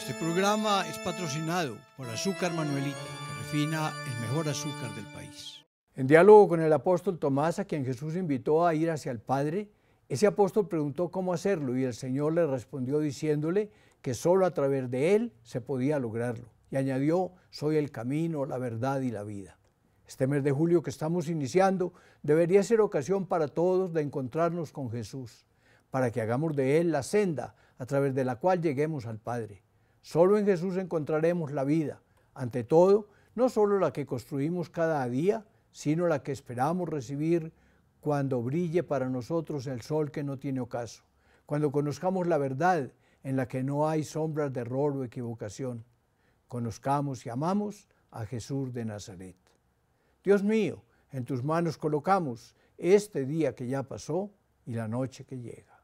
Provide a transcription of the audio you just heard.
Este programa es patrocinado por Azúcar Manuelita, que refina el mejor azúcar del país. En diálogo con el apóstol Tomás, a quien Jesús invitó a ir hacia el Padre, ese apóstol preguntó cómo hacerlo y el Señor le respondió diciéndole que solo a través de Él se podía lograrlo. Y añadió, soy el camino, la verdad y la vida. Este mes de julio que estamos iniciando debería ser ocasión para todos de encontrarnos con Jesús, para que hagamos de Él la senda a través de la cual lleguemos al Padre. Solo en Jesús encontraremos la vida, ante todo, no solo la que construimos cada día, sino la que esperamos recibir cuando brille para nosotros el sol que no tiene ocaso, cuando conozcamos la verdad en la que no hay sombras de error o equivocación. Conozcamos y amamos a Jesús de Nazaret. Dios mío, en tus manos colocamos este día que ya pasó y la noche que llega.